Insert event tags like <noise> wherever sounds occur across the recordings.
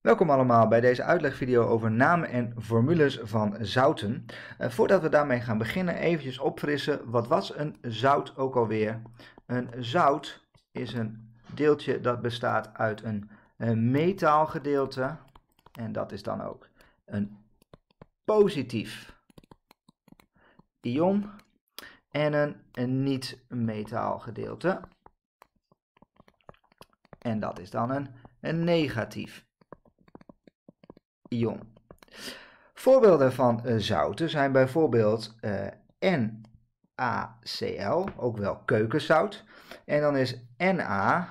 Welkom allemaal bij deze uitlegvideo over namen en formules van zouten. Eh, voordat we daarmee gaan beginnen, eventjes opfrissen. Wat was een zout ook alweer? Een zout is een deeltje dat bestaat uit een, een eh, metaalgedeelte. En dat is dan ook een positief ion. En een, een niet-metaalgedeelte. En dat is dan een, een negatief Voorbeelden van eh, zouten zijn bijvoorbeeld uh, eh, NaCl, ook wel keukenzout. En dan is Na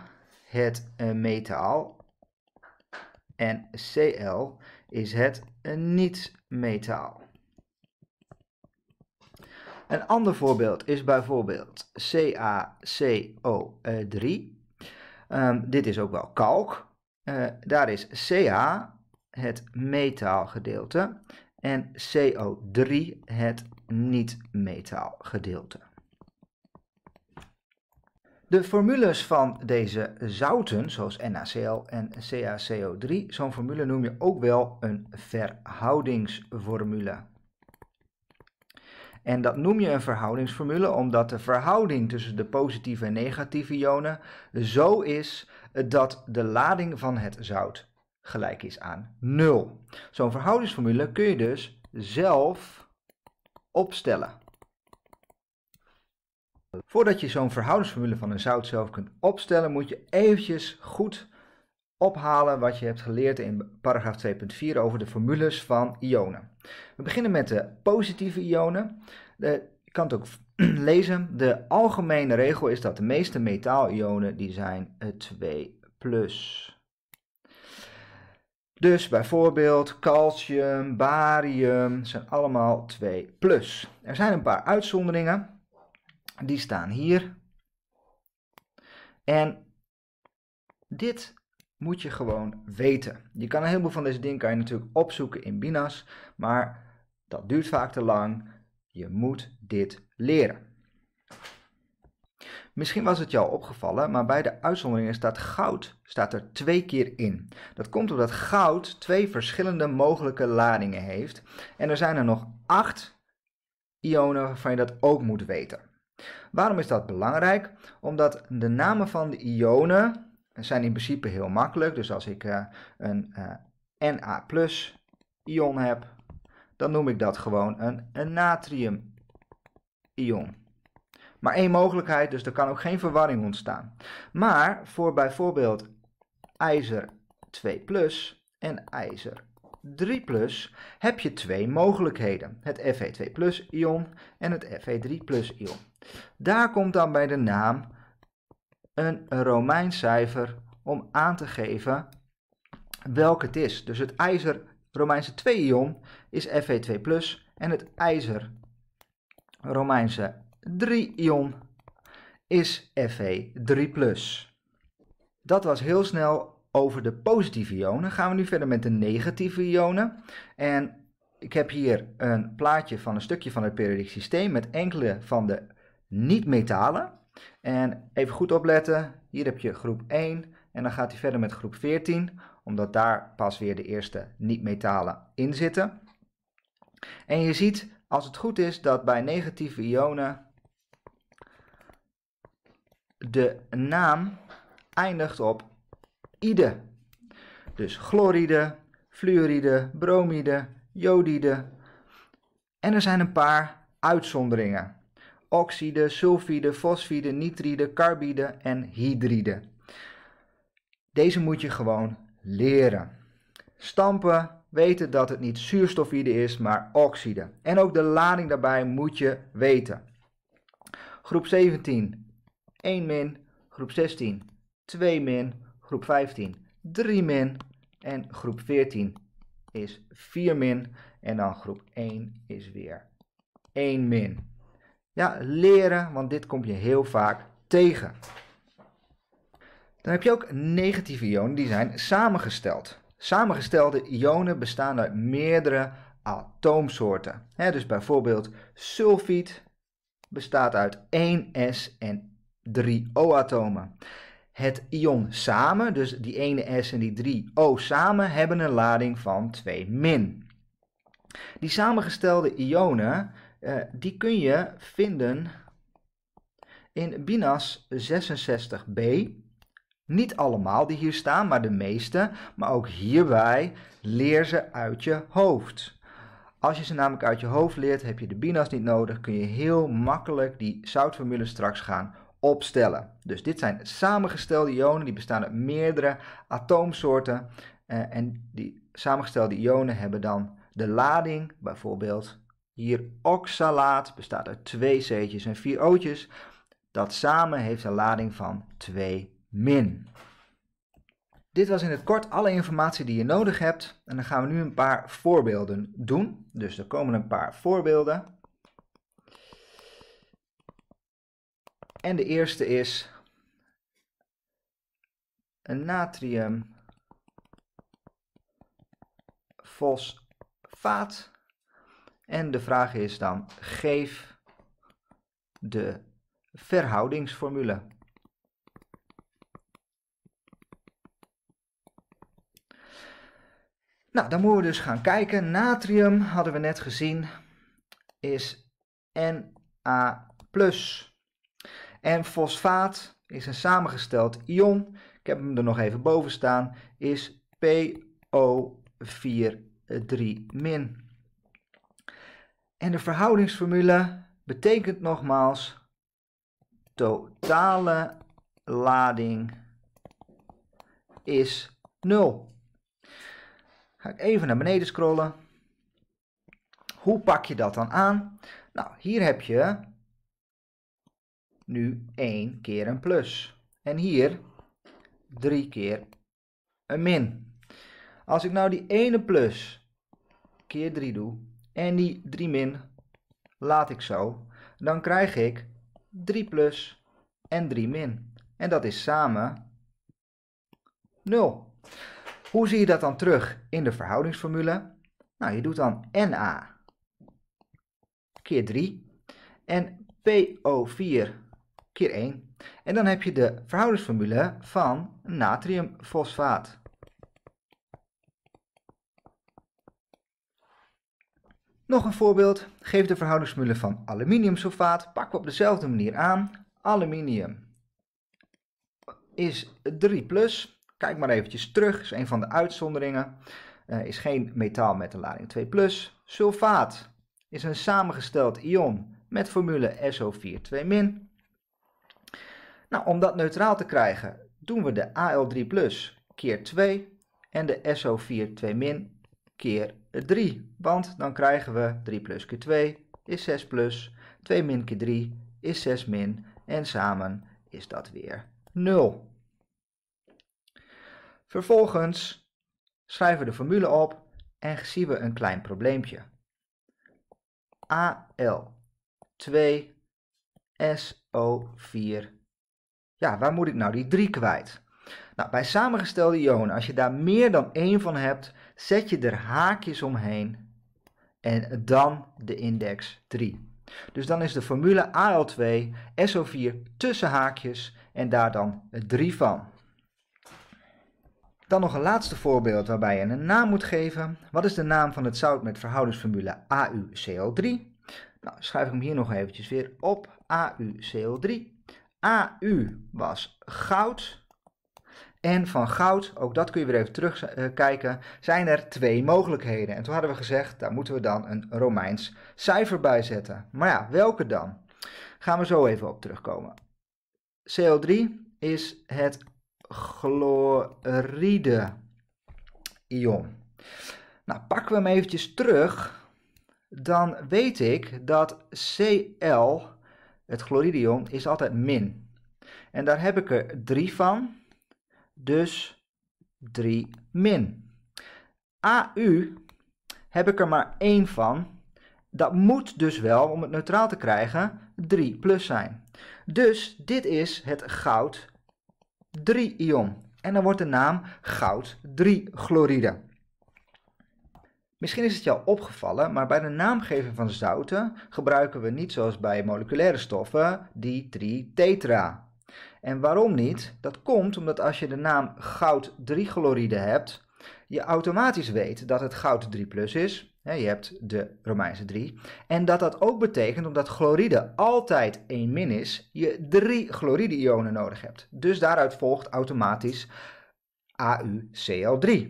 het uh, metaal en Cl is het niet-metaal. Een ander voorbeeld is bijvoorbeeld CaCO3. Ehm, dit is ook wel kalk. daar is CA het metaalgedeelte en CO3 het niet-metaalgedeelte. De formules van deze zouten, zoals NaCl en CaCO3, zo'n formule noem je ook wel een verhoudingsformule. En dat noem je een verhoudingsformule omdat de verhouding tussen de positieve en negatieve ionen zo is dat de lading van het zout gelijk is aan 0. Zo'n verhoudingsformule kun je dus zelf opstellen. Voordat je zo'n verhoudingsformule van een zout zelf kunt opstellen, moet je eventjes goed ophalen wat je hebt geleerd in paragraaf 2.4 over de formules van ionen. We beginnen met de positieve ionen. De, je kan het ook <clears throat> lezen. De algemene regel is dat de meeste metaalionen die zijn 2 eh, plus. Dus bijvoorbeeld calcium, barium zijn allemaal 2 plus. Er zijn een paar uitzonderingen. Die staan hier. En dit moet je gewoon weten. Je kan een heleboel van deze dingen natuurlijk opzoeken in Binas, maar dat duurt vaak te lang. Je moet dit leren. Misschien was het jou opgevallen, maar bij de uitzonderingen staat goud staat er twee keer in. Dat komt omdat goud twee verschillende mogelijke ladingen heeft. En er zijn er nog acht ionen waarvan je dat ook moet weten. Waarom is dat belangrijk? Omdat de namen van de ionen zijn in principe heel makkelijk. Dus als ik eh, een eh, Na plus ion heb, dan noem ik dat gewoon een, een natrium ion maar één mogelijkheid, dus er kan ook geen verwarring ontstaan. Maar voor bijvoorbeeld ijzer 2 plus en ijzer 3 plus heb je twee mogelijkheden. Het Fe2 plus ion en het Fe3 plus ion. Daar komt dan bij de naam een Romeins cijfer om aan te geven welk het is. Dus het ijzer Romeinse 2 ion is Fe2 plus en het ijzer Romeinse 3-ion is Fe3+. Dat was heel snel over de positieve ionen. Gaan we nu verder met de negatieve ionen. En ik heb hier een plaatje van een stukje van het periodiek systeem met enkele van de niet-metalen. En even goed opletten, hier heb je groep 1 en dan gaat hij verder met groep 14, omdat daar pas weer de eerste niet-metalen in zitten. En je ziet, als het goed is, dat bij negatieve ionen de naam eindigt op ide. Dus chloride, fluoride, bromide, jodide. En er zijn een paar uitzonderingen. Oxide, sulfide, fosfide, nitride, carbide en hydride. Deze moet je gewoon leren. Stampen weten dat het niet zuurstofide is, maar oxide. En ook de lading daarbij moet je weten. Groep 17, 1 min groep 16, 2 min groep 15, 3 min en groep 14 is 4 min en dan groep 1 is weer 1 min. Ja, leren, want dit kom je heel vaak tegen. Dan heb je ook negatieve ionen, die zijn samengesteld. Samengestelde ionen bestaan uit meerdere atoomsoorten. He, dus bijvoorbeeld sulfiet bestaat uit 1s en drie O-atomen. Het ion samen, dus die ene S en die drie O samen, hebben een lading van 2 min. Die samengestelde ionen, eh, die kun je vinden in Binas 66b. Niet allemaal die hier staan, maar de meeste. Maar ook hierbij leer ze uit je hoofd. Als je ze namelijk uit je hoofd leert, heb je de binas niet nodig, kun je heel makkelijk die zoutformule straks gaan opstellen. Dus dit zijn samengestelde ionen, die bestaan uit meerdere atoomsoorten. Eh, en die samengestelde ionen hebben dan de lading, bijvoorbeeld hier oxalaat, bestaat uit twee C'tjes en vier O'tjes. Dat samen heeft een lading van 2 min. Dit was in het kort alle informatie die je nodig hebt. En dan gaan we nu een paar voorbeelden doen. Dus er komen een paar voorbeelden. En de eerste is een natrium fosfaat. En de vraag is dan, geef de verhoudingsformule. Nou, dan moeten we dus gaan kijken. Natrium, hadden we net gezien, is Na+. plus en fosfaat is een samengesteld ion. Ik heb hem er nog even boven staan. Is PO43-. En de verhoudingsformule betekent nogmaals totale lading is 0. Ga ik even naar beneden scrollen. Hoe pak je dat dan aan? Nou, hier heb je nu 1 keer een plus. En hier 3 keer een min. Als ik nou die ene plus keer 3 doe en die 3 min laat ik zo, dan krijg ik 3 plus en 3 min. En dat is samen 0. Hoe zie je dat dan terug in de verhoudingsformule? Nou, je doet dan NA keer 3 en PO4 keer 1. En dan heb je de verhoudingsformule van natriumfosfaat. Nog een voorbeeld. Geef de verhoudingsformule van aluminiumsulfaat. Pakken we op dezelfde manier aan. Aluminium is 3+. Plus. Kijk maar eventjes terug. is een van de uitzonderingen. Uh, is geen metaal met een lading 2+. Plus. Sulfaat is een samengesteld ion met formule SO4-2-. Nou, om dat neutraal te krijgen, doen we de AL3 plus keer 2 en de SO4 2 min keer 3. Want dan krijgen we 3 plus keer 2 is 6 plus, 2 min keer 3 is 6 min en samen is dat weer 0. Vervolgens schrijven we de formule op en zien we een klein probleempje. AL2 SO4 ja, waar moet ik nou die 3 kwijt? Nou, bij samengestelde ionen, als je daar meer dan één van hebt, zet je er haakjes omheen en dan de index 3. Dus dan is de formule AL2 SO4 tussen haakjes en daar dan 3 van. Dan nog een laatste voorbeeld waarbij je een naam moet geven. Wat is de naam van het zout met verhoudingsformule AuCl3? Nou, schrijf ik hem hier nog eventjes weer op, AuCl3. AU was goud. En van goud, ook dat kun je weer even terugkijken, zijn er twee mogelijkheden. En toen hadden we gezegd, daar moeten we dan een Romeins cijfer bij zetten. Maar ja, welke dan? Gaan we zo even op terugkomen. CO3 is het chloride ion. Nou, pakken we hem eventjes terug. Dan weet ik dat Cl het chloridion, is altijd min. En daar heb ik er 3 van, dus 3 min. AU heb ik er maar 1 van, dat moet dus wel, om het neutraal te krijgen, 3 plus zijn. Dus dit is het goud 3-ion. En dan wordt de naam goud 3-chloride. Misschien is het jou opgevallen, maar bij de naamgeving van zouten gebruiken we niet zoals bij moleculaire stoffen die 3 tetra En waarom niet? Dat komt omdat als je de naam goud-3-chloride hebt, je automatisch weet dat het goud 3 plus is. Je hebt de Romeinse 3. En dat dat ook betekent, omdat chloride altijd 1 min is, je 3 chloride-ionen nodig hebt. Dus daaruit volgt automatisch AuCl3.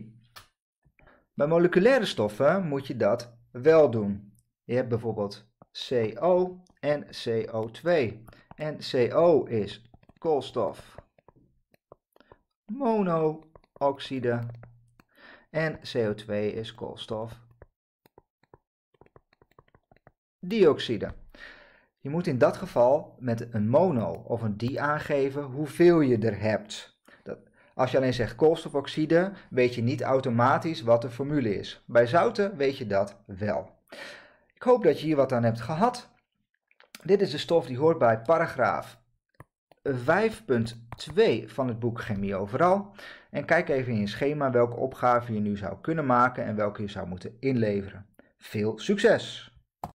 Bij moleculaire stoffen moet je dat wel doen. Je hebt bijvoorbeeld CO en CO2. En CO is koolstof, monooxide en CO2 is koolstof, dioxide. Je moet in dat geval met een mono of een di aangeven hoeveel je er hebt. Als je alleen zegt koolstofoxide, weet je niet automatisch wat de formule is. Bij zouten weet je dat wel. Ik hoop dat je hier wat aan hebt gehad. Dit is de stof die hoort bij paragraaf 5.2 van het boek Chemie Overal. En kijk even in je schema welke opgave je nu zou kunnen maken en welke je zou moeten inleveren. Veel succes!